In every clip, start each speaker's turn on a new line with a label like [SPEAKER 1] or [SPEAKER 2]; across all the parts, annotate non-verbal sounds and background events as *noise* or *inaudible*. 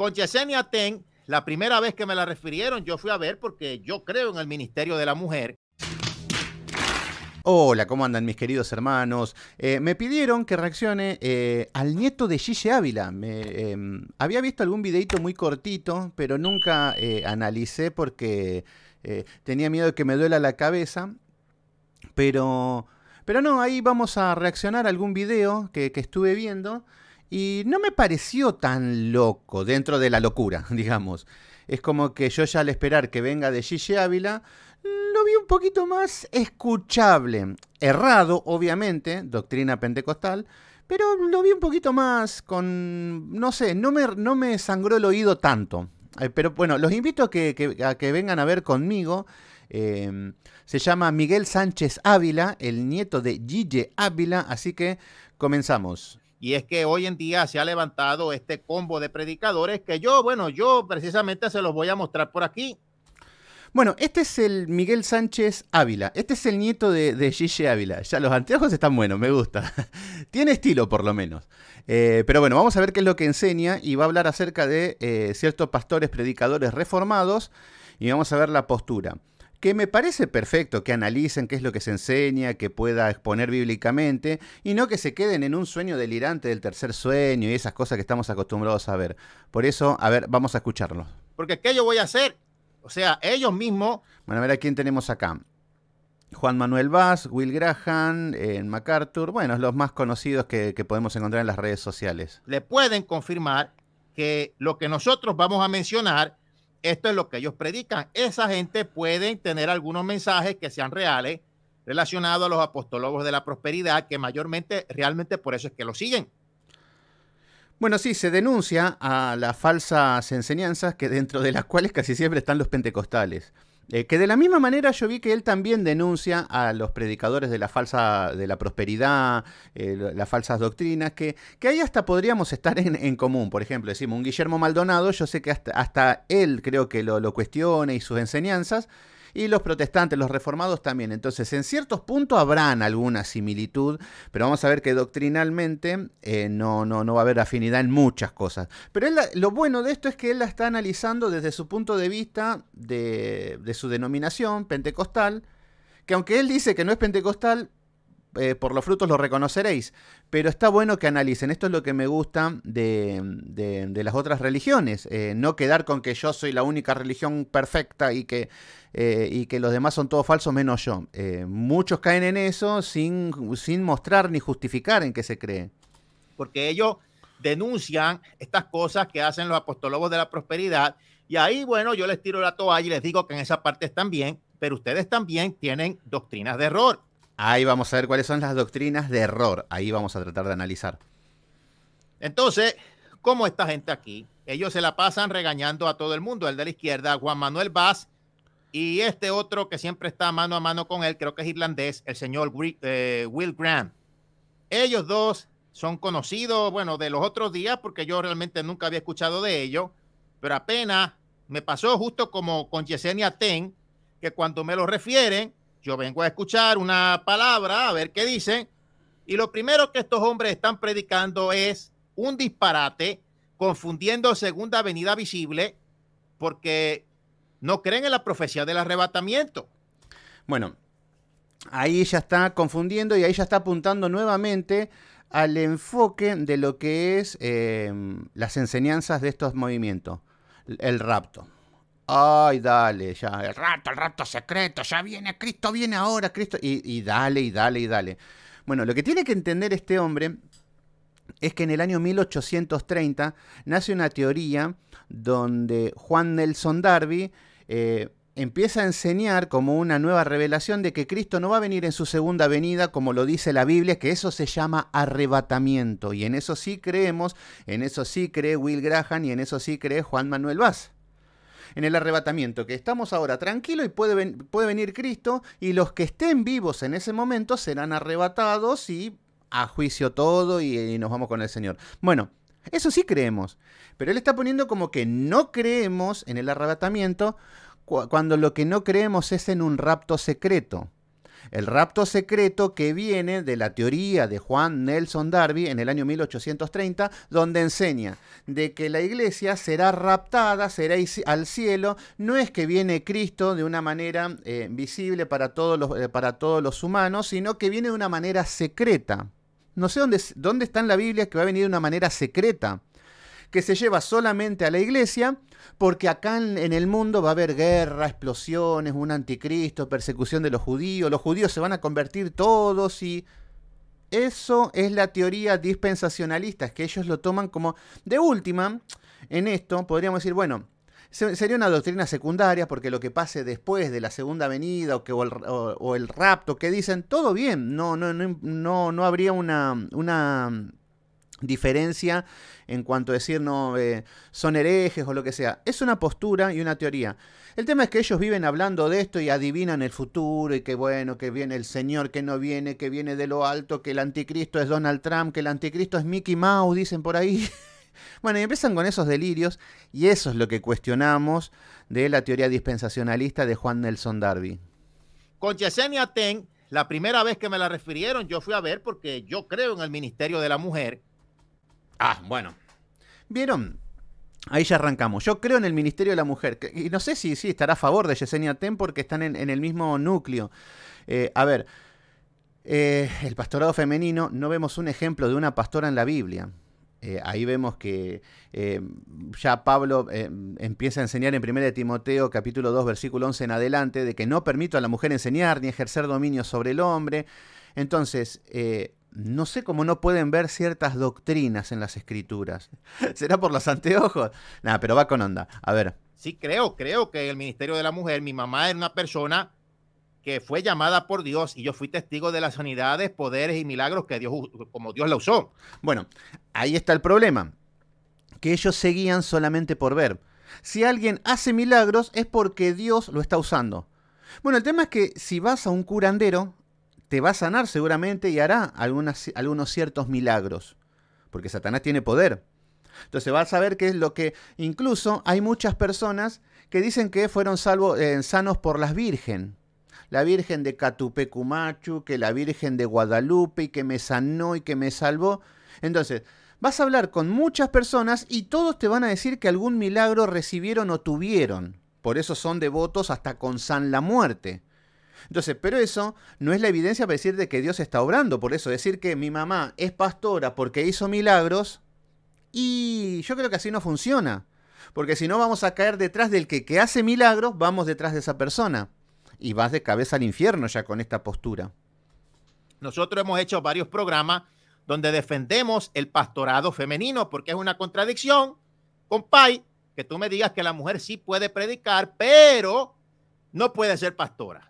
[SPEAKER 1] Con Yesenia Ten, la primera vez que me la refirieron, yo fui a ver porque yo creo en el Ministerio de la Mujer.
[SPEAKER 2] Hola, ¿cómo andan mis queridos hermanos? Eh, me pidieron que reaccione eh, al nieto de Gille Ávila. Em, había visto algún videito muy cortito, pero nunca eh, analicé porque tenía miedo de que me duela la cabeza. Pero, pero no, ahí vamos a reaccionar a algún video que, que estuve viendo. Y no me pareció tan loco dentro de la locura, *laughs* digamos. Es como que yo ya al esperar que venga de Gigi Ávila, lo vi un poquito más escuchable. Errado, obviamente, doctrina pentecostal, pero lo vi un poquito más con, no sé, no me, no me sangró el oído tanto. Eh, pero bueno, los invito a que, vengan a ver conmigo. Em, se llama Miguel Sánchez Ávila, el nieto de Gille Ávila, así que comenzamos.
[SPEAKER 1] Y es que hoy en día se ha levantado este combo de predicadores que yo, bueno, yo precisamente se los voy a mostrar por aquí.
[SPEAKER 2] Bueno, este es el Miguel Sánchez Ávila. Este es el nieto de, de Ávila. Ya los anteojos están buenos, me gusta. *laughs* Tiene estilo, por lo menos. Eh, pero bueno, vamos a ver qué es lo que enseña y va a hablar acerca de eh, ciertos pastores predicadores reformados y vamos a ver la postura que me parece perfecto que analicen qué es lo que se enseña, que pueda exponer bíblicamente, y no que se queden en un sueño delirante del tercer sueño y esas cosas que estamos acostumbrados a ver. Por eso, a ver, vamos a escucharlos.
[SPEAKER 1] Porque ¿qué yo voy a hacer? O sea, ellos mismos...
[SPEAKER 2] Bueno, a ver a quién tenemos acá. Juan Manuel Vaz, Will Graham, eh, en MacArthur, bueno, los más conocidos que podemos encontrar en las redes sociales. Le
[SPEAKER 1] pueden confirmar que lo que nosotros vamos a mencionar esto es lo que ellos predican. Esa gente puede tener algunos mensajes que sean reales relacionados a los apostólogos de la prosperidad, que mayormente,
[SPEAKER 2] realmente por eso es que lo siguen. Bueno, sí, se denuncia a las falsas enseñanzas que dentro de las cuales casi siempre están los pentecostales. Eh, que de la misma manera yo vi que él también denuncia a los predicadores de la falsa, de la prosperidad, eh, las falsas doctrinas, que, que ahí hasta podríamos estar en, común. Por ejemplo, decimos un Guillermo Maldonado, yo sé que hasta, él creo que lo, lo cuestiona y sus enseñanzas y los protestantes, los reformados también. Entonces, en ciertos puntos habrán alguna similitud, pero vamos a ver que doctrinalmente eh, no, no, no va a haber afinidad en muchas cosas. Pero lo bueno de esto es que él la está analizando desde su punto de vista de, de su denominación pentecostal, que aunque él dice que no es pentecostal, eh, por los frutos lo reconoceréis. Pero está bueno que analicen. Esto es lo que me gusta de, las otras religiones. Eh, no quedar con que yo soy la única religión perfecta y que, eh, y que los demás son todos falsos menos yo. muchos caen en eso sin, sin mostrar ni justificar en qué se cree.
[SPEAKER 1] Porque ellos denuncian estas cosas que hacen los apostólogos de la prosperidad. Y ahí, bueno, yo les tiro la toalla y les digo que en esa parte están bien, pero ustedes también tienen doctrinas de error
[SPEAKER 2] Ahí vamos a ver cuáles son las doctrinas de error. Ahí vamos a tratar de analizar.
[SPEAKER 1] Entonces, como esta gente aquí, ellos se la pasan regañando a todo el mundo, el de la izquierda, Juan Manuel Vaz, y este otro que siempre está mano a mano con él, creo que es irlandés, el señor eh, Will Graham. Ellos dos son conocidos, bueno, de los otros días, porque yo realmente nunca había escuchado de ellos, pero apenas me pasó justo como con Yesenia Ten, que cuando me lo refieren, yo vengo a escuchar una palabra, a ver qué dicen. Y lo primero que estos hombres están predicando es un disparate, confundiendo segunda avenida visible, porque no creen en la profecía del arrebatamiento.
[SPEAKER 2] Bueno, ahí ya está confundiendo y ahí ya está apuntando nuevamente al enfoque de lo que es eh, las enseñanzas de estos movimientos, el rapto. Ay, dale, ya, el rato, el rato secreto, ya viene Cristo, viene ahora Cristo. Y, dale, y dale, y dale. Bueno, lo que tiene que entender este hombre es que en el año 1830 nace una teoría donde Juan Nelson Darby eh, empieza a enseñar como una nueva revelación de que Cristo no va a venir en su segunda venida, como lo dice la Biblia, que eso se llama arrebatamiento. Y en eso sí creemos, en eso sí cree Will Graham y en eso sí cree Juan Manuel Vaz en el arrebatamiento, que estamos ahora tranquilos y puede, puede venir Cristo y los que estén vivos en ese momento serán arrebatados y a juicio todo y nos vamos con el Señor. Bueno, eso sí creemos, pero él está poniendo como que no creemos en el arrebatamiento cuando lo que no creemos es en un rapto secreto. El rapto secreto que viene de la teoría de Juan Nelson Darby en el año 1830, donde enseña de que la iglesia será raptada, será al cielo, no es que viene Cristo de una manera eh, visible para todos, los, eh, para todos los humanos, sino que viene de una manera secreta. No sé dónde, dónde está en la Biblia que va a venir de una manera secreta que se lleva solamente a la iglesia, porque acá en, el mundo va a haber guerra, explosiones, un anticristo, persecución de los judíos, los judíos se van a convertir todos y... Eso es la teoría dispensacionalista, es que ellos lo toman como... De última, en esto podríamos decir, bueno, sería una doctrina secundaria porque lo que pase después de la segunda venida o, que, el, rapto que dicen, todo bien, no, no, no, no, no habría una, una diferencia en cuanto a decir no eh, son herejes o lo que sea. Es una postura y una teoría. El tema es que ellos viven hablando de esto y adivinan el futuro y qué bueno, que viene el Señor, que no viene, que viene de lo alto, que el anticristo es Donald Trump, que el anticristo es Mickey Mouse, dicen por ahí. *laughs* bueno, y empiezan con esos delirios y eso es lo que cuestionamos de la teoría dispensacionalista de Juan Nelson Darby.
[SPEAKER 1] Con Yesenia Ten, la primera vez que me la refirieron, yo fui a ver porque yo creo en el Ministerio de la Mujer Ah, bueno.
[SPEAKER 2] ¿Vieron? Ahí ya arrancamos. Yo creo en el Ministerio de la Mujer. Y no sé si, estará a favor de Yesenia Ten porque están en, el mismo núcleo. Eh, a ver, eh, el pastorado femenino, no vemos un ejemplo de una pastora en la Biblia. Eh, ahí vemos que ya Pablo empieza a enseñar en 1 Timoteo capítulo 2 versículo 11 en adelante de que no permito a la mujer enseñar ni ejercer dominio sobre el hombre. Entonces, no sé cómo no pueden ver ciertas doctrinas en las escrituras. *laughs* ¿Será por los anteojos? Nada, pero va con onda. A ver.
[SPEAKER 1] Sí, creo, creo que el Ministerio de la Mujer, mi mamá era una persona que fue llamada por Dios y yo fui testigo de las sanidades, poderes y milagros que Dios, como
[SPEAKER 2] Dios la usó. Bueno, ahí está el problema, que ellos seguían solamente por ver. Si alguien hace milagros es porque Dios lo está usando. Bueno, el tema es que si vas a un curandero, te va a sanar seguramente y hará algunos ciertos milagros, porque Satanás tiene poder. Entonces vas a ver qué es lo que incluso hay muchas personas que dicen que fueron salvo, eh, sanos por las Virgen. La Virgen de Catupecumachu, que la Virgen de Guadalupe, y que me sanó y que me salvó. Entonces, vas a hablar con muchas personas y todos te van a decir que algún milagro recibieron o tuvieron. Por eso son devotos hasta con San la Muerte. Entonces, pero eso no es la evidencia para decir de que Dios está obrando. Por eso, decir que mi mamá es pastora porque hizo milagros, y yo creo que así no funciona. Porque si no, vamos a caer detrás del que, que hace milagros, vamos detrás de esa persona. Y vas de cabeza al infierno ya con esta postura.
[SPEAKER 1] Nosotros hemos hecho varios programas donde defendemos el pastorado femenino, porque es una contradicción, compay, que tú me digas que la mujer sí puede predicar, pero no puede ser pastora.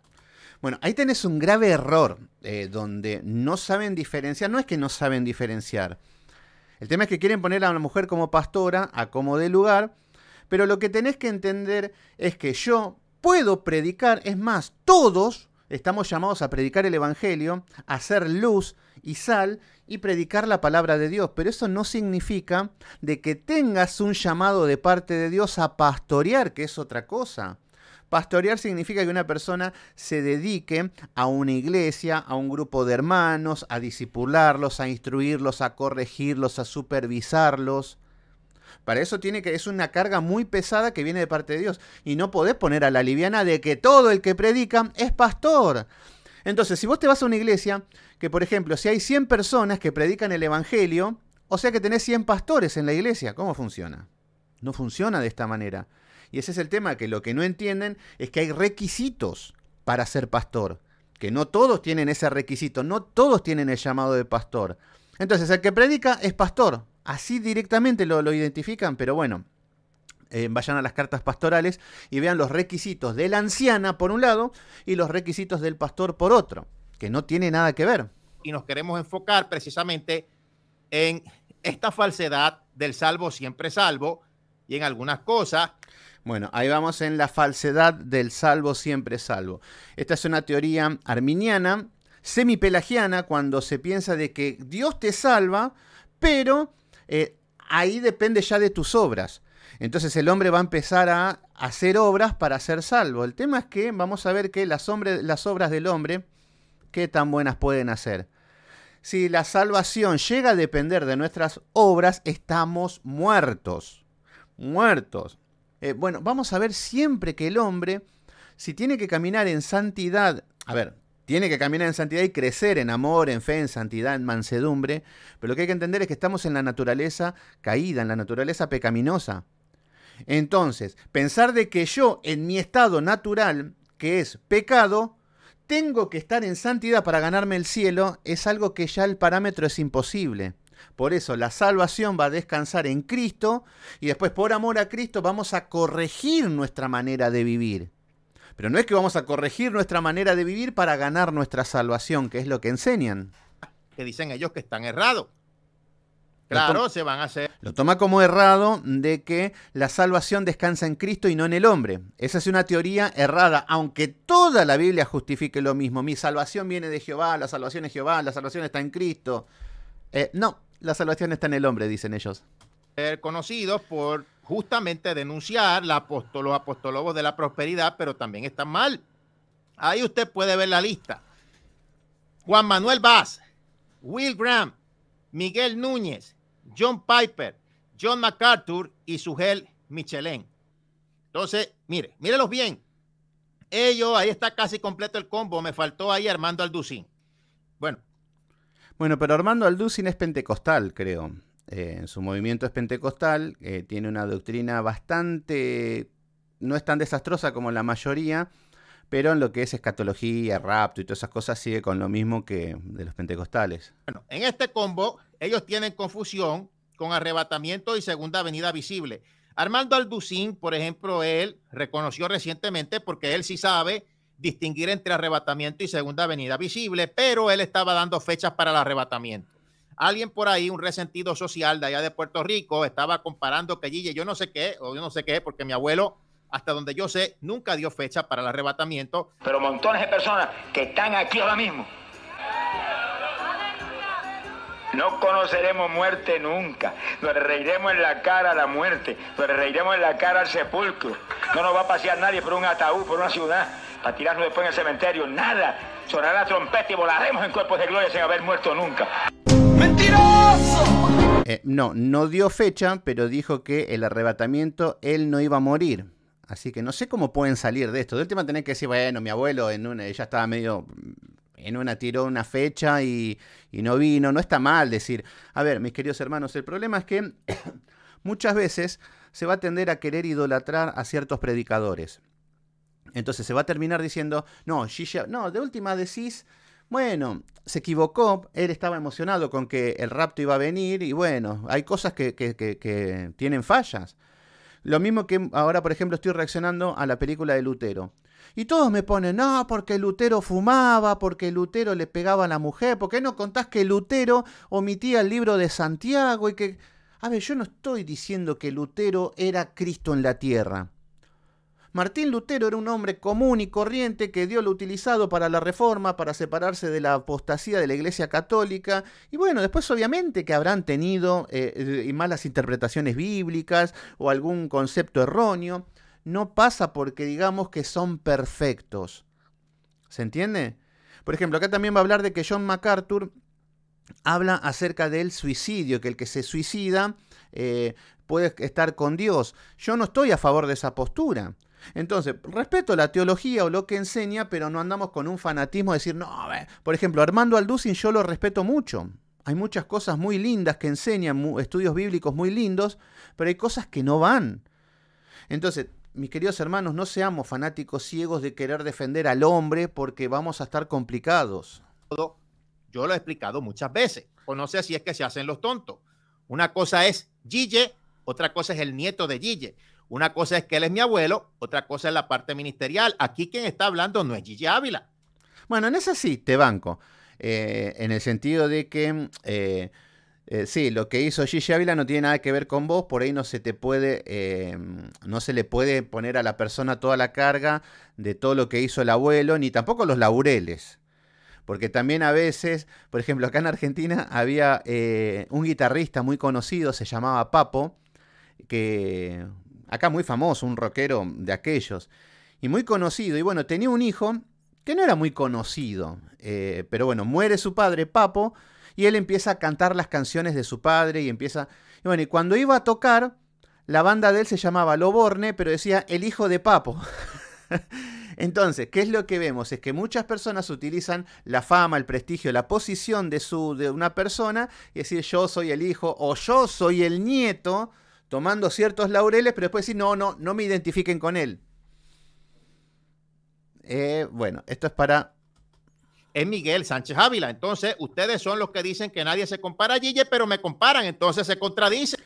[SPEAKER 2] Bueno, ahí tenés un grave error eh, donde no saben diferenciar. No es que no saben diferenciar. El tema es que quieren poner a una mujer como pastora, a como de lugar. Pero lo que tenés que entender es que yo puedo predicar, es más, todos estamos llamados a predicar el Evangelio, a hacer luz y sal y predicar la palabra de Dios. Pero eso no significa de que tengas un llamado de parte de Dios a pastorear, que es otra cosa. Pastorear significa que una persona se dedique a una iglesia, a un grupo de hermanos, a disipularlos, a instruirlos, a corregirlos, a supervisarlos. Para eso tiene que es una carga muy pesada que viene de parte de Dios y no podés poner a la liviana de que todo el que predica es pastor. Entonces, si vos te vas a una iglesia que por ejemplo, si hay 100 personas que predican el evangelio, o sea que tenés 100 pastores en la iglesia, ¿cómo funciona? No funciona de esta manera. Y ese es el tema, que lo que no entienden es que hay requisitos para ser pastor, que no todos tienen ese requisito, no todos tienen el llamado de pastor. Entonces, el que predica es pastor, así directamente lo, identifican, pero bueno, eh, vayan a las cartas pastorales y vean los requisitos de la anciana por un lado y los requisitos del pastor por otro, que no tiene nada que ver.
[SPEAKER 1] Y nos queremos enfocar precisamente en esta falsedad del salvo siempre salvo y en algunas
[SPEAKER 2] cosas bueno, ahí vamos en la falsedad del salvo siempre salvo. Esta es una teoría arminiana, semipelagiana, cuando se piensa de que Dios te salva, pero eh, ahí depende ya de tus obras. Entonces el hombre va a empezar a hacer obras para ser salvo. El tema es que vamos a ver que las, las obras del hombre, qué tan buenas pueden hacer. Si la salvación llega a depender de nuestras obras, estamos muertos. Muertos. Eh, bueno, vamos a ver siempre que el hombre, si tiene que caminar en santidad, a ver, tiene que caminar en santidad y crecer en amor, en fe, en santidad, en mansedumbre, pero lo que hay que entender es que estamos en la naturaleza caída, en la naturaleza pecaminosa. Entonces, pensar de que yo en mi estado natural, que es pecado, tengo que estar en santidad para ganarme el cielo, es algo que ya el parámetro es imposible. Por eso la salvación va a descansar en Cristo y después por amor a Cristo vamos a corregir nuestra manera de vivir. Pero no es que vamos a corregir nuestra manera de vivir para ganar nuestra salvación, que es lo que enseñan.
[SPEAKER 1] Que dicen ellos que están errados. Claro, se van a hacer.
[SPEAKER 2] Lo toma como errado de que la salvación descansa en Cristo y no en el hombre. Esa es una teoría errada, aunque toda la Biblia justifique lo mismo. Mi salvación viene de Jehová, la salvación es Jehová, la salvación está en Cristo. Eh, no, la salvación está en el hombre, dicen ellos. Conocidos por justamente
[SPEAKER 1] denunciar los apostólogos de la prosperidad, pero también están mal. Ahí usted puede ver la lista. Juan Manuel Vaz, Will Graham, Miguel Núñez, John Piper, John MacArthur y Sugel Michelin. Entonces, mire, mírelos bien. Ellos, ahí está casi completo el combo. Me faltó ahí Armando Alducín. Bueno,
[SPEAKER 2] bueno, pero Armando Alducin es pentecostal, creo. Eh, en su movimiento es pentecostal, eh, tiene una doctrina bastante... no es tan desastrosa como la mayoría, pero en lo que es escatología, rapto y todas esas cosas sigue con lo mismo que de los pentecostales. Bueno, en este combo
[SPEAKER 1] ellos tienen confusión con arrebatamiento y segunda venida visible. Armando Alducin, por ejemplo, él reconoció recientemente, porque él sí sabe distinguir entre arrebatamiento y segunda Avenida visible, pero él estaba dando fechas para el arrebatamiento. Alguien por ahí, un resentido social de allá de Puerto Rico, estaba comparando que Gille, yo no sé qué, o yo no sé qué, porque mi abuelo, hasta donde yo sé, nunca dio fecha para el arrebatamiento. Pero montones de personas que están aquí ahora mismo. No conoceremos muerte nunca. Nos reiremos en la cara a la muerte. Nos reiremos en la cara al sepulcro. No nos va a pasear nadie por un ataúd, por una ciudad para tirarnos después en el cementerio, nada. Sonará trompeta y volaremos en cuerpos de gloria sin haber muerto nunca.
[SPEAKER 2] ¡Mentiroso! Eh, no, no dio fecha, pero dijo que el arrebatamiento él no iba a morir. Así que no sé cómo pueden salir de esto. De última tenés que decir, bueno, mi abuelo en una, ya estaba medio mm, en una tiró una fecha y, y, no vino. No está mal decir, a ver, mis queridos hermanos, el problema es que *coughs* muchas veces se va a tender a querer idolatrar a ciertos predicadores. Entonces se va a terminar diciendo, no, no, de última decís, bueno, se equivocó, él estaba emocionado con que el rapto iba a venir y bueno, hay cosas que, tienen fallas. Lo mismo que ahora, por ejemplo, estoy reaccionando a la película de Lutero. Y todos me ponen, no, porque Lutero fumaba, porque Lutero le pegaba a la mujer, ¿por qué no contás que Lutero omitía el libro de Santiago y que... A ver, yo no estoy diciendo que Lutero era Cristo en la tierra. Martín Lutero era un hombre común y corriente que dio lo utilizado para la reforma, para separarse de la apostasía de la Iglesia Católica. Y bueno, después obviamente que habrán tenido eh, malas interpretaciones bíblicas o algún concepto erróneo. No pasa porque digamos que son perfectos. ¿Se entiende? Por ejemplo, acá también va a hablar de que John MacArthur habla acerca del suicidio, que el que se suicida eh, puede estar con Dios. Yo no estoy a favor de esa postura. Entonces, respeto la teología o lo que enseña, pero no andamos con un fanatismo de decir, no, por ejemplo, Armando Alducin yo lo respeto mucho. Hay muchas cosas muy lindas que enseñan, estudios bíblicos muy lindos, pero hay cosas que no van. Entonces, mis queridos hermanos, no seamos fanáticos ciegos de querer defender al hombre porque vamos a estar complicados. Yo lo he explicado muchas veces,
[SPEAKER 1] o no sé si es que se hacen los tontos. Una cosa es Gille, otra cosa es el nieto de Gille. Una cosa es que él es mi abuelo, otra cosa es la parte ministerial. Aquí quien está hablando no es Gigi Ávila.
[SPEAKER 2] Bueno, en eso sí, te banco. Eh, en el sentido de que, eh, eh, sí, lo que hizo Gigi Ávila no tiene nada que ver con vos, por ahí no se te puede, no se le puede poner a la persona toda la carga de todo lo que hizo el abuelo, ni tampoco los laureles. Porque también a veces, por ejemplo, acá en Argentina había un guitarrista muy conocido, se llamaba Papo, que acá muy famoso, un rockero de aquellos, y muy conocido. Y bueno, tenía un hijo que no era muy conocido, eh, pero bueno, muere su padre, Papo, y él empieza a cantar las canciones de su padre y empieza... Y bueno, y cuando iba a tocar, la banda de él se llamaba Loborne, pero decía el hijo de Papo. *laughs* Entonces, ¿qué es lo que vemos? Es que muchas personas utilizan la fama, el prestigio, la posición de, su, de una persona y decir yo soy el hijo o yo soy el nieto tomando ciertos laureles, pero después decir, no, no, no me identifiquen con él. Eh, bueno, esto es
[SPEAKER 1] para... Es Miguel Sánchez Ávila. Entonces, ustedes son los que dicen que nadie se compara a Gille,
[SPEAKER 2] pero me comparan, entonces se contradice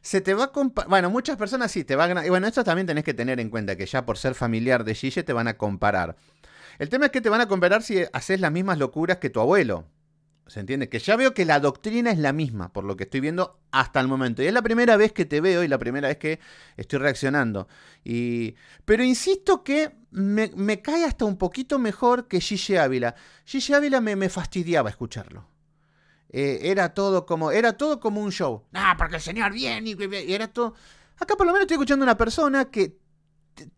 [SPEAKER 2] Se te va a Bueno, muchas personas sí te van a. Y bueno, esto también tenés que tener en cuenta que ya por ser familiar de Gille te van a comparar. El tema es que te van a comparar si haces las mismas locuras que tu abuelo. ¿Se entiende? Que ya veo que la doctrina es la misma, por lo que estoy viendo hasta el momento. Y es la primera vez que te veo y la primera vez que estoy reaccionando. Y... Pero insisto que me, cae hasta un poquito mejor que Gigi Ávila. Gigi Ávila me, fastidiaba escucharlo. Eh, era todo como. Era todo como un show. Ah, porque el señor viene y, era todo. Acá por lo menos estoy escuchando una persona que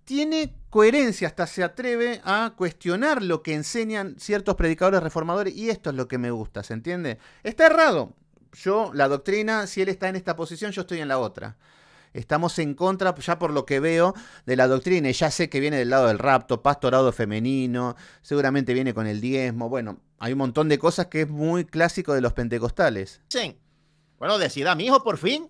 [SPEAKER 2] tiene coherencia, hasta se atreve a cuestionar lo que enseñan ciertos predicadores reformadores y esto es lo que me gusta, ¿se entiende? Está errado. Yo, la doctrina, si él está en esta posición, yo estoy en la otra. Estamos en contra, pues, ya por lo que veo, de la doctrina. Y ya sé que viene del lado del rapto, pastorado femenino, seguramente viene con el diezmo. Bueno, hay un montón de cosas que es muy clásico de los pentecostales.
[SPEAKER 1] Sí. Bueno, decida mi hijo por fin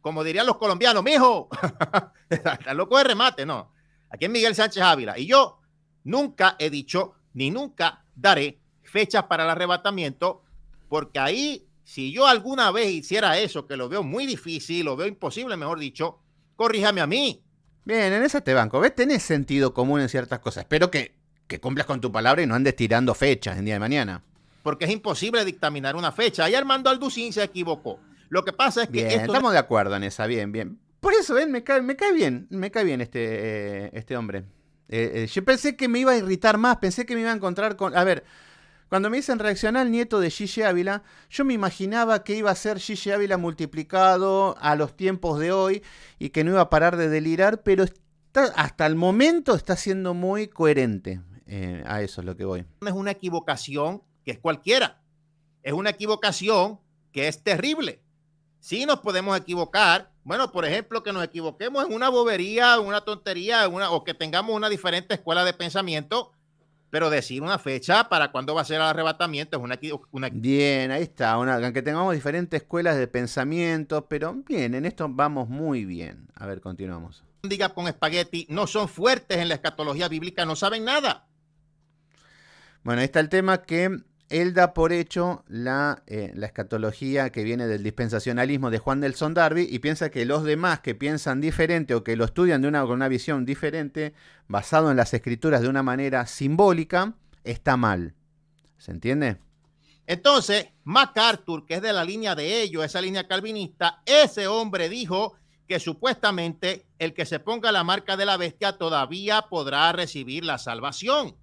[SPEAKER 1] como dirían los colombianos, mijo, *laughs* está loco de remate, no. Aquí es Miguel Sánchez Ávila. Y yo nunca he dicho ni nunca daré fechas para el arrebatamiento, porque ahí, si yo alguna vez hiciera eso, que lo veo muy difícil, lo veo imposible, mejor dicho, corríjame a mí.
[SPEAKER 2] Bien, en ese te banco. Ves, tenés sentido común en ciertas cosas. Espero que, que cumplas con tu palabra y no andes tirando fechas en día de mañana.
[SPEAKER 1] Porque es imposible dictaminar una fecha. Ahí Armando Alducín se
[SPEAKER 2] equivocó. Lo que pasa es que. estamos de acuerdo en esa, bien, bien. Por eso, ven, me cae, me cae bien, me cae bien este, eh, este hombre. Eh, eh, yo pensé que me iba a irritar más, pensé que me iba a encontrar con. A ver. Cuando me dicen reaccionar al nieto de Gigi Ávila, yo me imaginaba que iba a ser Gigi Ávila multiplicado a los tiempos de hoy y que no iba a parar de delirar, pero hasta el momento está siendo muy coherente. a eso es lo que voy.
[SPEAKER 1] Es una equivocación que es cualquiera. Es una equivocación que es terrible. Si nos podemos equivocar. Bueno, por ejemplo, que nos equivoquemos en una bobería, una tontería, una, o que tengamos una diferente escuela de pensamiento, pero decir una fecha para cuándo va a ser el arrebatamiento es una,
[SPEAKER 2] una... Bien, ahí está. Una, aunque tengamos diferentes escuelas de pensamiento, pero bien, en esto vamos muy bien. A ver, continuamos.
[SPEAKER 1] Diga con espagueti, no son fuertes en la escatología bíblica, no saben nada.
[SPEAKER 2] Bueno, ahí está el tema que él da por hecho eh, la, escatología que viene del dispensacionalismo de Juan Nelson Darby y piensa que los demás que piensan diferente o que lo estudian de una, con una visión diferente, basado en las escrituras de una manera simbólica, está mal. ¿Se entiende? Entonces, MacArthur, que es de la línea de
[SPEAKER 1] ello, esa línea calvinista, ese hombre dijo que supuestamente el que se ponga la marca de la bestia todavía podrá recibir la salvación.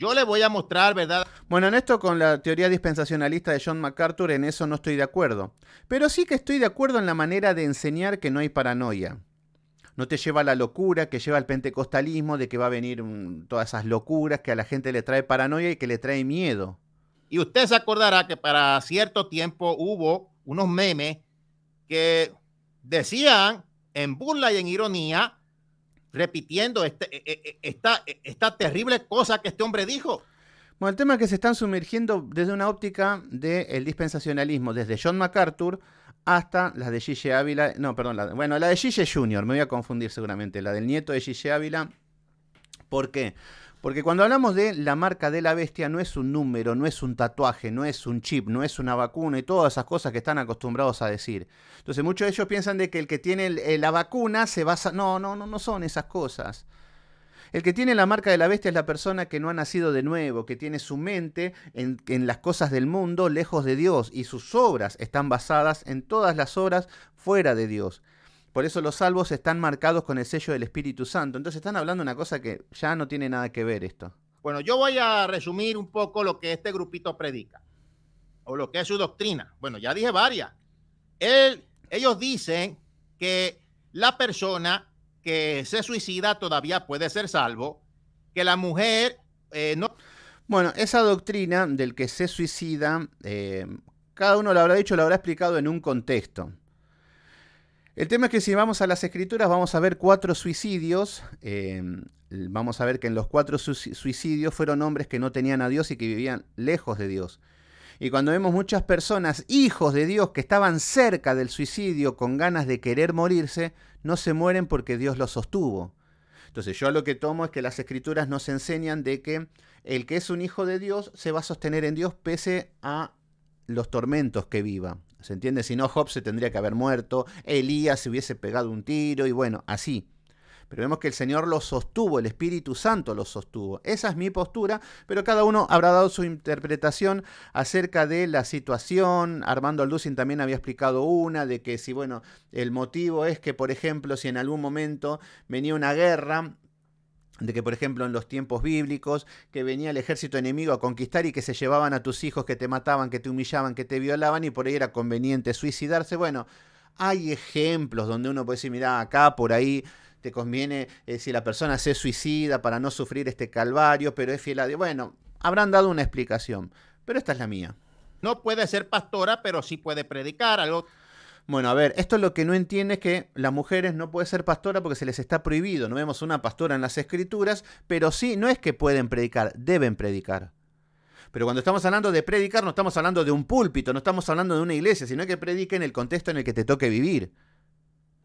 [SPEAKER 1] Yo le voy a
[SPEAKER 2] mostrar, ¿verdad? Bueno, en esto con la teoría dispensacionalista de John MacArthur, en eso no estoy de acuerdo. Pero sí que estoy de acuerdo en la manera de enseñar que no hay paranoia. No te lleva a la locura que lleva al pentecostalismo, de que va a venir todas esas locuras que a la gente le trae paranoia y que le trae miedo. Y usted se acordará que para cierto tiempo hubo
[SPEAKER 1] unos memes que decían en burla y en ironía repitiendo este, e, e, e, esta, esta terrible cosa que este hombre
[SPEAKER 2] dijo. Bueno, el tema es que se están sumergiendo desde una óptica del dispensacionalismo, desde John MacArthur hasta la de Gigi Ávila, no, perdón, bueno, la de Gigi Jr., me voy a confundir seguramente, la del nieto de Gigi Ávila. porque qué? Porque cuando hablamos de la marca de la bestia, no es un número, no es un tatuaje, no es un chip, no es una vacuna y todas esas cosas que están acostumbrados a decir. Entonces muchos de ellos piensan de que el que tiene eh, la vacuna se basa... No, no, no, no son esas cosas. El que tiene la marca de la bestia es la persona que no ha nacido de nuevo, que tiene su mente en, en, las cosas del mundo lejos de Dios y sus obras están basadas en todas las obras fuera de Dios. Por eso los salvos están marcados con el sello del Espíritu Santo. Entonces están hablando una cosa que ya no tiene nada que ver esto.
[SPEAKER 1] Bueno, yo voy a resumir un poco lo que este grupito predica o lo que es su doctrina. Bueno, ya dije varias. ellos dicen que la persona que se suicida todavía puede ser salvo, que la
[SPEAKER 2] mujer eh, no... Bueno, esa doctrina del que se suicida, eh, cada uno lo habrá dicho, lo habrá explicado en un contexto. El tema es que si vamos a las escrituras vamos a ver cuatro suicidios. Em, vamos a ver que en los cuatro suicidios fueron hombres que no tenían a Dios y que vivían lejos de Dios. Y cuando vemos muchas personas, hijos de Dios, que estaban cerca del suicidio con ganas de querer morirse, no se mueren porque Dios los sostuvo. Entonces yo lo que tomo es que las escrituras nos enseñan de que el que es un hijo de Dios se va a sostener en Dios pese a los tormentos que viva. ¿Se entiende? Si no, Job se tendría que haber muerto, Elías se hubiese pegado un tiro y bueno, así. Pero vemos que el Señor lo sostuvo, el Espíritu Santo lo sostuvo. Esa es mi postura, pero cada uno habrá dado su interpretación acerca de la situación. Armando Alducin también había explicado una, de que si, bueno, el motivo es que, por ejemplo, si en algún momento venía una guerra, de que, por ejemplo, en los tiempos bíblicos, que venía el ejército enemigo a conquistar y que se llevaban a tus hijos, que te mataban, que te humillaban, que te violaban y por ahí era conveniente suicidarse. Bueno, hay ejemplos donde uno puede decir, mira, acá, por ahí, te conviene, eh, si la persona se suicida para no sufrir este calvario, pero es fiel a Dios. Bueno, habrán dado una explicación, pero esta es la mía.
[SPEAKER 1] No puede ser pastora, pero sí puede predicar,
[SPEAKER 2] algo bueno, a ver, esto es lo que no entiende es que las mujeres no pueden ser pastora porque se les está prohibido. No vemos una pastora en las escrituras, pero sí, no es que pueden predicar, deben predicar. Pero cuando estamos hablando de predicar, no estamos hablando de un púlpito, no estamos hablando de una iglesia, sino que predique en el contexto en el que te toque vivir.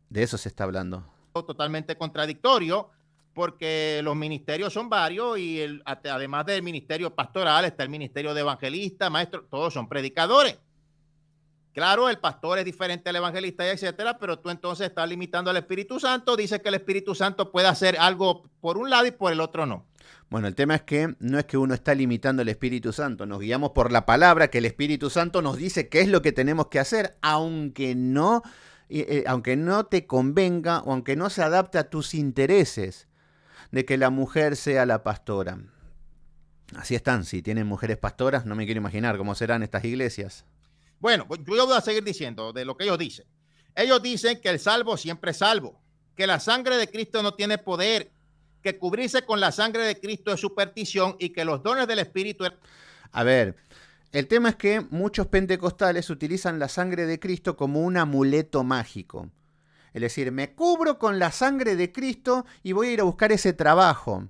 [SPEAKER 2] De eso se está hablando.
[SPEAKER 1] Totalmente contradictorio, porque los ministerios son varios y el, además del ministerio pastoral está el ministerio de evangelista, maestro, todos son predicadores. Claro, el pastor es diferente al evangelista, etcétera, pero tú entonces estás limitando al Espíritu Santo, dices que el Espíritu
[SPEAKER 2] Santo puede hacer algo por un lado y por el otro no. Bueno, el tema es que no es que uno está limitando al Espíritu Santo, nos guiamos por la palabra que el Espíritu Santo nos dice qué es lo que tenemos que hacer, aunque no, eh, eh, aunque no te convenga o aunque no se adapte a tus intereses de que la mujer sea la pastora. Así están, si tienen mujeres pastoras, no me quiero imaginar cómo serán estas iglesias. Bueno, pues, yo voy a seguir
[SPEAKER 1] diciendo de lo que ellos dicen. Ellos dicen que el salvo siempre es salvo, que la sangre de Cristo no tiene poder, que cubrirse con la sangre de Cristo es superstición y que los dones del Espíritu...
[SPEAKER 2] A ver, el tema es que muchos pentecostales utilizan la sangre de Cristo como un amuleto mágico. Es decir, me cubro con la sangre de Cristo y voy a ir a buscar ese trabajo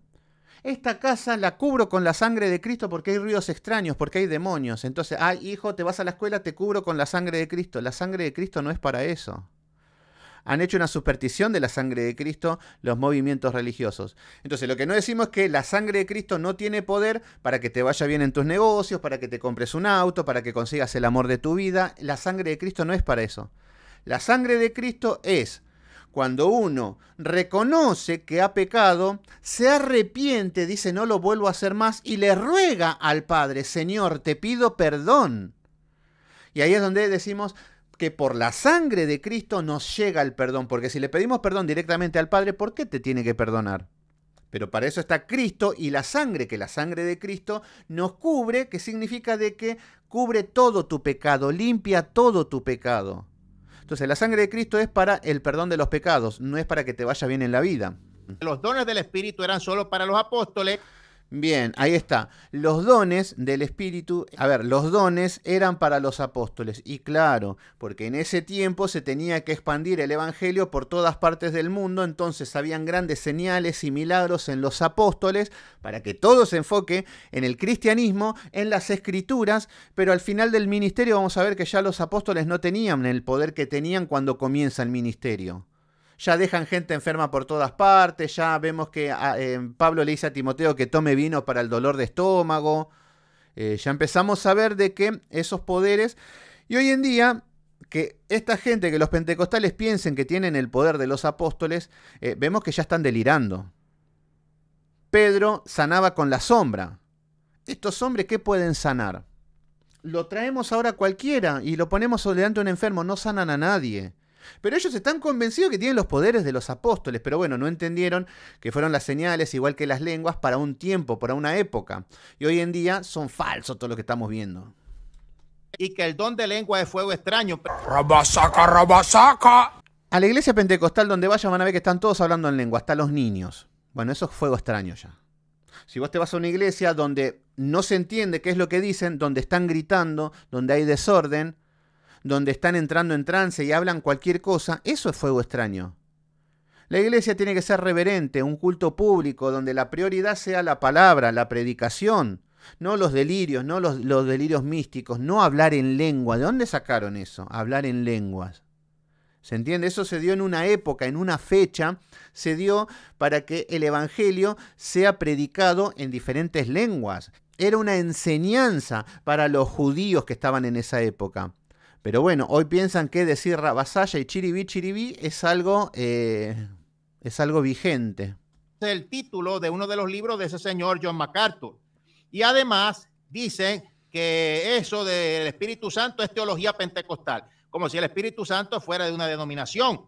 [SPEAKER 2] esta casa la cubro con la sangre de Cristo porque hay ruidos extraños, porque hay demonios. Entonces, ay, hijo, te vas a la escuela, te cubro con la sangre de Cristo. La sangre de Cristo no es para eso. Han hecho una superstición de la sangre de Cristo los movimientos religiosos. Entonces, lo que no decimos es que la sangre de Cristo no tiene poder para que te vaya bien en tus negocios, para que te compres un auto, para que consigas el amor de tu vida. La sangre de Cristo no es para eso. La sangre de Cristo es cuando uno reconoce que ha pecado, se arrepiente, dice, no lo vuelvo a hacer más, y le ruega al Padre, Señor, te pido perdón. Y ahí es donde decimos que por la sangre de Cristo nos llega el perdón, porque si le pedimos perdón directamente al Padre, ¿por qué te tiene que perdonar? Pero para eso está Cristo y la sangre, que la sangre de Cristo nos cubre, que significa de que cubre todo tu pecado, limpia todo tu pecado. Entonces, la sangre de Cristo es para el perdón de los pecados, no es para que te vaya bien en la vida.
[SPEAKER 1] Los dones del Espíritu eran solo para los apóstoles,
[SPEAKER 2] Bien, ahí está. Los dones del Espíritu, a ver, los dones eran para los apóstoles. Y claro, porque en ese tiempo se tenía que expandir el Evangelio por todas partes del mundo, entonces habían grandes señales y milagros en los apóstoles para que todo se enfoque en el cristianismo, en las escrituras, pero al final del ministerio vamos a ver que ya los apóstoles no tenían el poder que tenían cuando comienza el ministerio ya dejan gente enferma por todas partes, ya vemos que ah, eh, Pablo le dice a Timoteo que tome vino para el dolor de estómago, eh, ya empezamos a ver de que esos poderes, y hoy en día que esta gente, que los pentecostales piensen que tienen el poder de los apóstoles, eh, vemos que ya están delirando. Pedro sanaba con la sombra. Estos hombres, ¿qué pueden sanar? Lo traemos ahora cualquiera y lo ponemos delante de un enfermo, no sanan a nadie. Pero ellos están convencidos que tienen los poderes de los apóstoles, pero bueno, no entendieron que fueron las señales, igual que las lenguas, para un tiempo, para una época. Y hoy en día son falsos todo lo que estamos viendo.
[SPEAKER 1] Y que el don de lengua de fuego extraño.
[SPEAKER 2] A la iglesia pentecostal donde vayan van a ver que están todos hablando en lengua, hasta los niños. Bueno, eso es fuego extraño ya. Si vos te vas a una iglesia donde no se entiende qué es lo que dicen, donde están gritando, donde hay desorden, donde están entrando en trance y hablan cualquier cosa, eso es fuego extraño. La iglesia tiene que ser reverente, un culto público donde la prioridad sea la palabra, la predicación, no los delirios, no los, delirios místicos, no hablar en lengua. ¿De dónde sacaron eso? Hablar en lenguas. ¿Se entiende? Eso se dio en una época, en una fecha, se dio para que el Evangelio sea predicado en diferentes lenguas. Era una enseñanza para los judíos que estaban en esa época. Pero bueno, hoy piensan que decir rabasaya y chiribí chiribí es algo, eh, es algo vigente.
[SPEAKER 1] El título de uno de los libros de ese señor John MacArthur. Y además dicen que eso del Espíritu Santo es teología pentecostal, como si
[SPEAKER 2] el Espíritu Santo fuera de una denominación.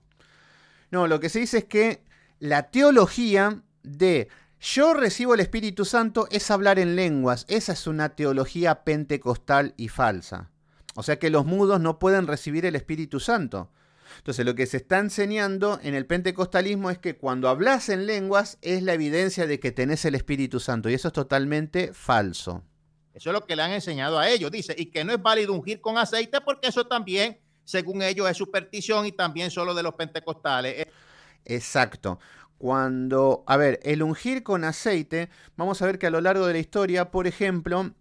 [SPEAKER 2] No, lo que se dice es que la teología de yo recibo el Espíritu Santo es hablar en lenguas. Esa es una teología pentecostal y falsa. O sea que los mudos no pueden recibir el Espíritu Santo. Entonces lo que se está enseñando en el pentecostalismo es que cuando hablas en lenguas es la evidencia de que tenés el Espíritu Santo y eso es totalmente falso.
[SPEAKER 1] Eso es lo que le han enseñado a ellos, dice, y que no es válido ungir con aceite porque eso también, según ellos, es superstición y también solo de los pentecostales. Eh,
[SPEAKER 2] Exacto. Cuando, a ver, el ungir con aceite, vamos a ver que a lo largo de la historia, por ejemplo,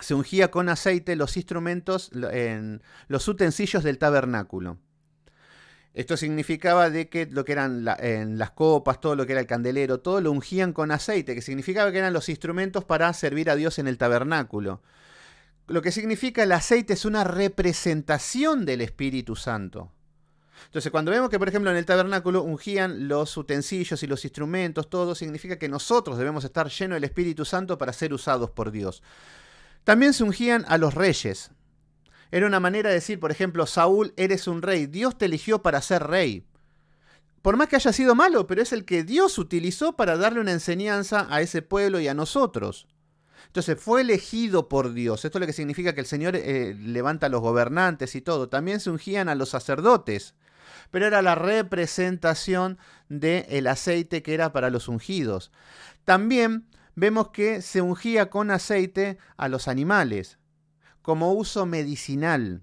[SPEAKER 2] se ungía con aceite los instrumentos, en los utensilios del tabernáculo. Esto significaba de que lo que eran las copas, todo lo que era el candelero, todo lo ungían con aceite, que significaba que eran los instrumentos para servir a Dios en el tabernáculo. Lo que significa el aceite es una representación del Espíritu Santo. Entonces, cuando vemos que, por ejemplo, en el tabernáculo ungían los utensilios y los instrumentos, todo significa que nosotros debemos estar llenos del Espíritu Santo para ser usados por Dios. También se ungían a los reyes. Era una manera de decir, por ejemplo, Saúl, eres un rey, Dios te eligió para ser rey. Por más que haya sido malo, pero es el que Dios utilizó para darle una enseñanza a ese pueblo y a nosotros. Entonces fue elegido por Dios. Esto es lo que significa que el Señor eh, levanta a los gobernantes y todo. También se ungían a los sacerdotes pero era la representación del aceite que era para los ungidos. También vemos que se ungía con aceite a los animales, como uso medicinal.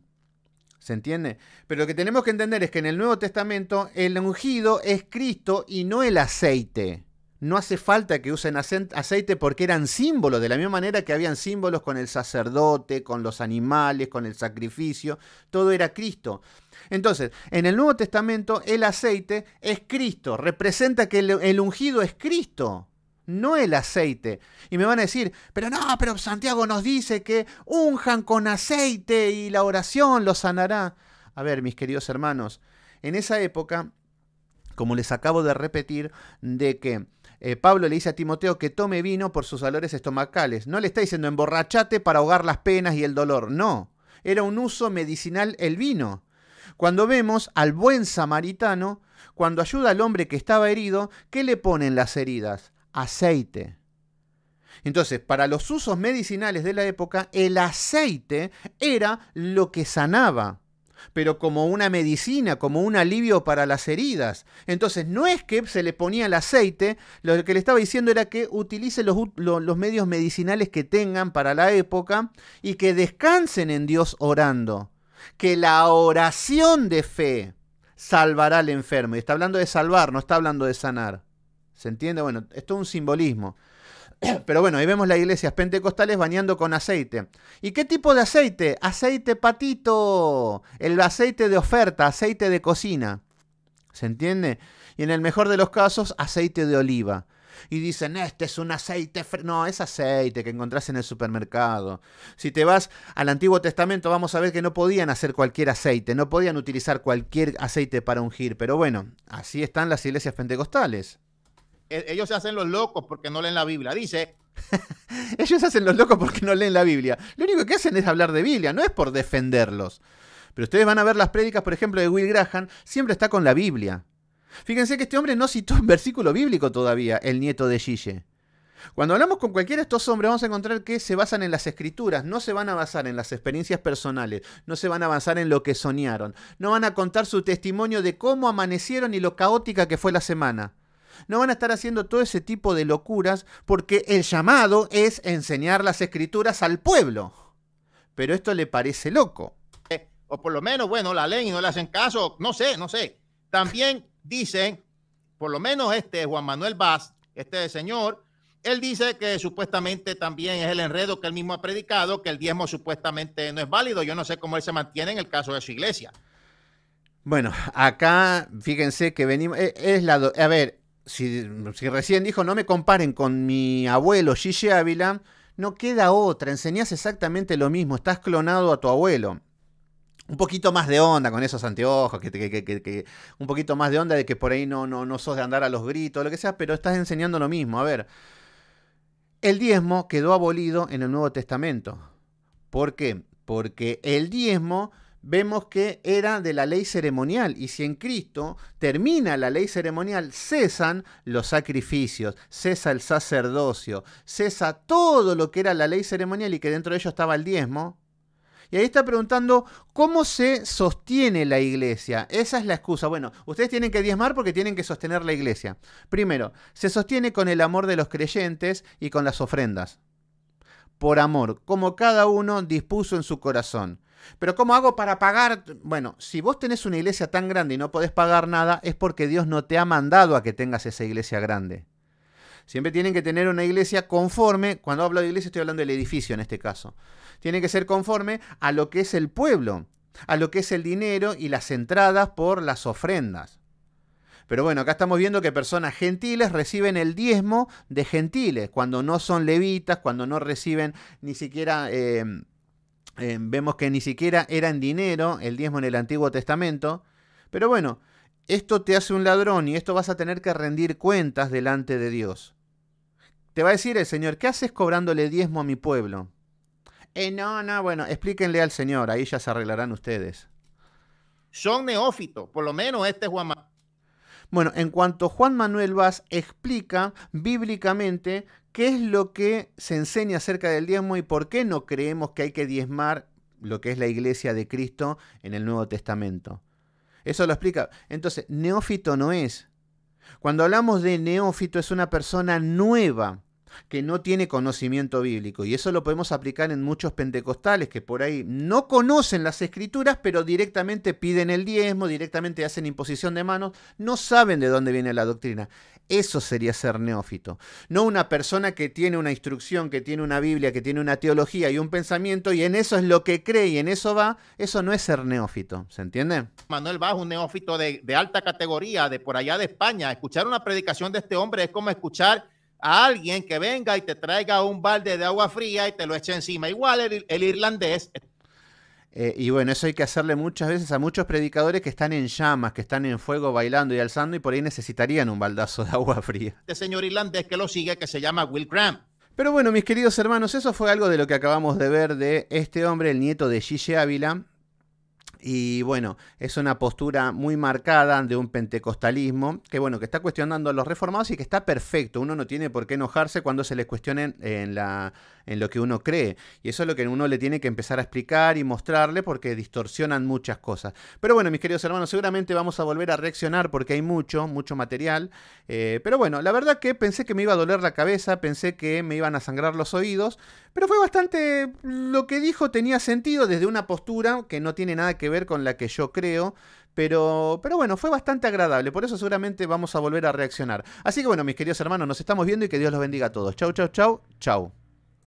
[SPEAKER 2] ¿Se entiende? Pero lo que tenemos que entender es que en el Nuevo Testamento el ungido es Cristo y no el aceite. No hace falta que usen aceite porque eran símbolos, de la misma manera que habían símbolos con el sacerdote, con los animales, con el sacrificio, todo era Cristo. Entonces, en el Nuevo Testamento el aceite es Cristo, representa que el, ungido es Cristo, no el aceite. Y me van a decir, pero no, pero Santiago nos dice que unjan con aceite y la oración lo sanará. A ver, mis queridos hermanos, en esa época, como les acabo de repetir, de que eh, Pablo le dice a Timoteo que tome vino por sus valores estomacales. No le está diciendo emborrachate para ahogar las penas y el dolor. No, era un uso medicinal el vino. Cuando vemos al buen samaritano, cuando ayuda al hombre que estaba herido, ¿qué le ponen las heridas? aceite. Entonces, para los usos medicinales de la época, el aceite era lo que sanaba, pero como una medicina, como un alivio para las heridas. Entonces, no es que se le ponía el aceite, lo que le estaba diciendo era que utilice los, medios medicinales que tengan para la época y que descansen en Dios orando. Que la oración de fe salvará al enfermo. Y está hablando de salvar, no está hablando de sanar. ¿Se entiende? Bueno, esto es un simbolismo. *clears throat* Pero bueno, ahí vemos las iglesias pentecostales bañando con aceite. ¿Y qué tipo de aceite? Aceite patito, el aceite de oferta, aceite de cocina. ¿Se entiende? Y en el mejor de los casos, aceite de oliva. Y dicen, este es un aceite. No, es aceite que encontrás en el supermercado. Si te vas al Antiguo Testamento, vamos a ver que no podían hacer cualquier aceite, no podían utilizar cualquier aceite para ungir. Pero bueno, así están las iglesias pentecostales.
[SPEAKER 1] E, ellos se hacen los locos porque no leen la Biblia. Dice. *laughs*
[SPEAKER 2] ellos se hacen los locos porque no leen la Biblia. Lo único que hacen es hablar de Biblia, no es por defenderlos. Pero ustedes van a ver las prédicas, por ejemplo, de Will Graham, siempre está con la Biblia. Fíjense que este hombre no citó un versículo bíblico todavía, el nieto de Gille. Cuando hablamos con cualquiera de estos hombres vamos a encontrar que se basan en las escrituras, no se van a basar en las experiencias personales, no se van a basar en lo que soñaron, no van a contar su testimonio de cómo amanecieron y lo caótica que fue la semana. No van a estar haciendo todo ese tipo de locuras porque el llamado es enseñar las escrituras al pueblo. Pero esto le parece loco. Eh, o por lo menos, bueno,
[SPEAKER 1] la ley y no le hacen caso, no sé, no sé. También dicen, por lo menos este Juan Manuel Vaz, este señor, él dice que supuestamente también es el enredo que él mismo ha predicado, que el diezmo supuestamente no es válido. Yo no sé cómo él se mantiene en el caso de su iglesia.
[SPEAKER 2] Bueno, acá fíjense que venimos, eh, es la, a ver, si, recién dijo, no me comparen con mi abuelo Gigi Ávila, no queda otra, enseñás exactamente lo mismo, estás clonado a tu abuelo un poquito más de onda con esos anteojos, que, que, un poquito más de onda de que por ahí no, no, no sos de andar a los gritos, lo que sea, pero estás enseñando lo mismo. A ver, el diezmo quedó abolido en el Nuevo Testamento. ¿Por qué? Porque el diezmo vemos que era de la ley ceremonial. Y si en Cristo termina la ley ceremonial, cesan los sacrificios, cesa el sacerdocio, cesa todo lo que era la ley ceremonial y que dentro de ello estaba el diezmo. Y ahí está preguntando cómo se sostiene la iglesia. Esa es la excusa. Bueno, ustedes tienen que diezmar porque tienen que sostener la iglesia. Primero, se sostiene con el amor de los creyentes y con las ofrendas por amor, como cada uno dispuso en su corazón. Pero ¿cómo hago para pagar? Bueno, si vos tenés una iglesia tan grande y no podés pagar nada, es porque Dios no te ha mandado a que tengas esa iglesia grande. Siempre tienen que tener una iglesia conforme, cuando hablo de iglesia estoy hablando del edificio en este caso, tiene que ser conforme a lo que es el pueblo, a lo que es el dinero y las entradas por las ofrendas. Pero bueno, acá estamos viendo que personas gentiles reciben el diezmo de gentiles, cuando no son levitas, cuando no reciben ni siquiera... Eh, eh, vemos que ni siquiera era en dinero el diezmo en el Antiguo Testamento. Pero bueno, esto te hace un ladrón y esto vas a tener que rendir cuentas delante de Dios. Te va a decir el Señor, ¿qué haces cobrándole diezmo a mi pueblo? Eh, no, no, bueno, explíquenle al Señor, ahí ya se arreglarán ustedes. Son neófitos, por lo menos este Juan Manuel. Bueno, en cuanto Juan Manuel Vaz explica bíblicamente ¿Qué es lo que se enseña acerca del diezmo y por qué no creemos que hay que diezmar lo que es la iglesia de Cristo en el Nuevo Testamento? Eso lo explica. Entonces, neófito no es. Cuando hablamos de neófito es una persona nueva que no tiene conocimiento bíblico. Y eso lo podemos aplicar en muchos pentecostales que por ahí no conocen las escrituras, pero directamente piden el diezmo, directamente hacen imposición de manos, no saben de dónde viene la doctrina. Eso sería ser neófito. No una persona que tiene una instrucción, que tiene una Biblia, que tiene una teología y un pensamiento y en eso es lo que cree y en eso va. Eso no es ser neófito. ¿Se entiende?
[SPEAKER 1] Manuel Bajo, un neófito de, alta categoría, de por allá de España. Escuchar una predicación de este hombre es como escuchar a alguien que venga y te traiga un balde de agua fría y te lo eche encima. Igual el irlandés
[SPEAKER 2] eh, y bueno, eso hay que hacerle muchas veces a muchos predicadores que están en llamas, que están en fuego bailando y alzando y por ahí necesitarían un baldazo de agua fría.
[SPEAKER 1] Este señor irlandés que lo sigue, que se llama Will Graham.
[SPEAKER 2] Pero bueno, mis queridos hermanos, eso fue algo de lo que acabamos de ver de este hombre, el nieto de Gigi Ávila, y bueno, es una postura muy marcada de un pentecostalismo que bueno, que está cuestionando a los reformados y que está perfecto, uno no tiene por qué enojarse cuando se les cuestionen en, la, en lo que uno cree, y eso es lo que uno le tiene que empezar a explicar y mostrarle porque distorsionan muchas cosas. Pero bueno, mis queridos hermanos, seguramente vamos a volver a reaccionar porque hay mucho, mucho material, eh, pero bueno, la verdad que pensé que me iba a doler la cabeza, pensé que me iban a sangrar los oídos, pero fue bastante... Lo que dijo tenía sentido desde una postura que no tiene nada que ver con la que yo creo. Pero, pero bueno, fue bastante agradable. Por eso seguramente vamos a volver a reaccionar. Así que bueno, mis queridos hermanos, nos estamos viendo y que Dios los bendiga a todos. Chau, chau, chau, chau.